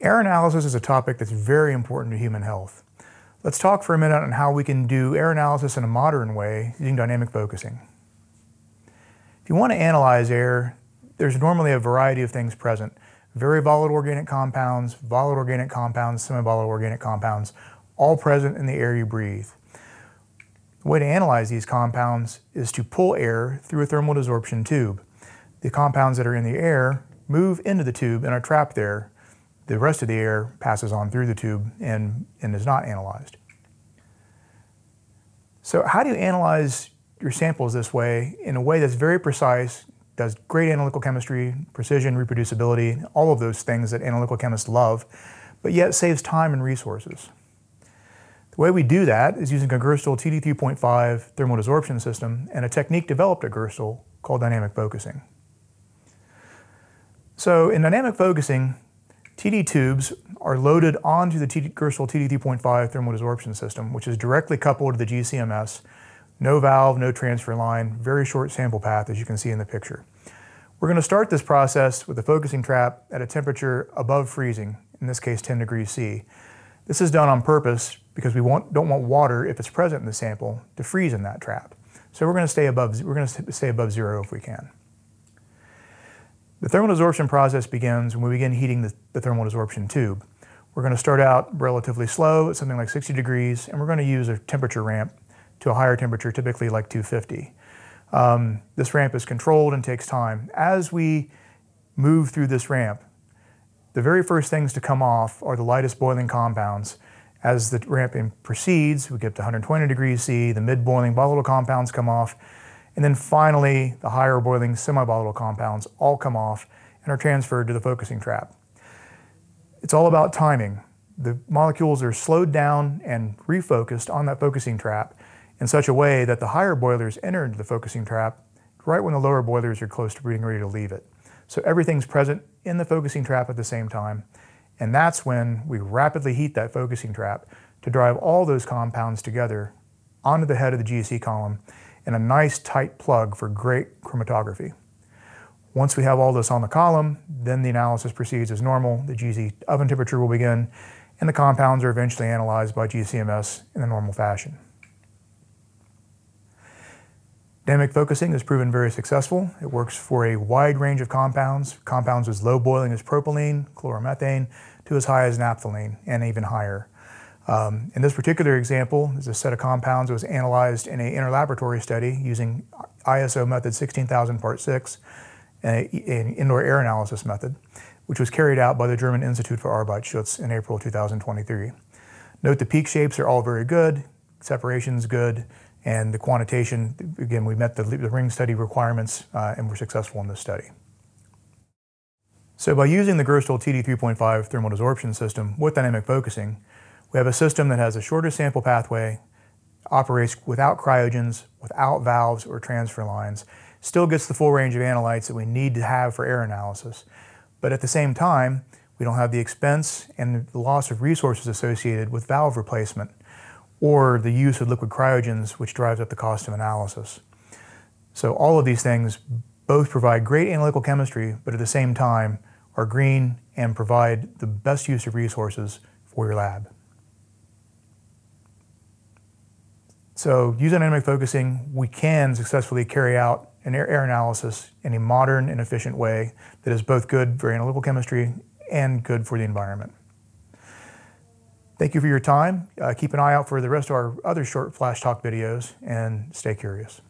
Air analysis is a topic that's very important to human health. Let's talk for a minute on how we can do air analysis in a modern way using dynamic focusing. If you want to analyze air, there's normally a variety of things present. Very volatile organic compounds, volatile organic compounds, semi-volatile organic compounds, all present in the air you breathe. The way to analyze these compounds is to pull air through a thermal desorption tube. The compounds that are in the air move into the tube and are trapped there the rest of the air passes on through the tube and, and is not analyzed. So how do you analyze your samples this way in a way that's very precise, does great analytical chemistry, precision, reproducibility, all of those things that analytical chemists love, but yet saves time and resources? The way we do that is using a Gerstel TD3.5 thermal desorption system and a technique developed at Gerstel called dynamic focusing. So in dynamic focusing, TD tubes are loaded onto the TD, Gerstle TD3.5 thermal desorption system, which is directly coupled to the GCMS. No valve, no transfer line, very short sample path, as you can see in the picture. We're going to start this process with a focusing trap at a temperature above freezing, in this case 10 degrees C. This is done on purpose because we want, don't want water, if it's present in the sample, to freeze in that trap. So we're going to stay above, we're going to stay above zero if we can. The thermal desorption process begins when we begin heating the, the thermal desorption tube. We're going to start out relatively slow at something like 60 degrees, and we're going to use a temperature ramp to a higher temperature, typically like 250. Um, this ramp is controlled and takes time. As we move through this ramp, the very first things to come off are the lightest boiling compounds. As the ramping proceeds, we get to 120 degrees C, the mid-boiling volatile compounds come off, and then finally, the higher boiling semi-volatile compounds all come off and are transferred to the focusing trap. It's all about timing. The molecules are slowed down and refocused on that focusing trap in such a way that the higher boilers enter into the focusing trap right when the lower boilers are close to being ready to leave it. So everything's present in the focusing trap at the same time, and that's when we rapidly heat that focusing trap to drive all those compounds together onto the head of the GC column and a nice tight plug for great chromatography. Once we have all this on the column, then the analysis proceeds as normal. The GZ oven temperature will begin, and the compounds are eventually analyzed by GCMS in the normal fashion. Dynamic focusing has proven very successful. It works for a wide range of compounds, compounds as low boiling as propylene, chloromethane, to as high as naphthalene, and even higher. Um, in this particular example, there's a set of compounds that was analyzed in an interlaboratory study using ISO method 16000 part 6, an indoor air analysis method, which was carried out by the German Institute for Arbeitsschutz in April 2023. Note the peak shapes are all very good, separation's good, and the quantitation, again, we met the, the ring study requirements uh, and were successful in this study. So by using the Gerstel TD3.5 thermal desorption system with dynamic focusing, we have a system that has a shorter sample pathway, operates without cryogens, without valves or transfer lines, still gets the full range of analytes that we need to have for air analysis. But at the same time, we don't have the expense and the loss of resources associated with valve replacement or the use of liquid cryogens, which drives up the cost of analysis. So all of these things both provide great analytical chemistry, but at the same time are green and provide the best use of resources for your lab. So using dynamic focusing, we can successfully carry out an air, analysis in a modern and efficient way that is both good for analytical chemistry and good for the environment. Thank you for your time. Uh, keep an eye out for the rest of our other short Flash Talk videos and stay curious.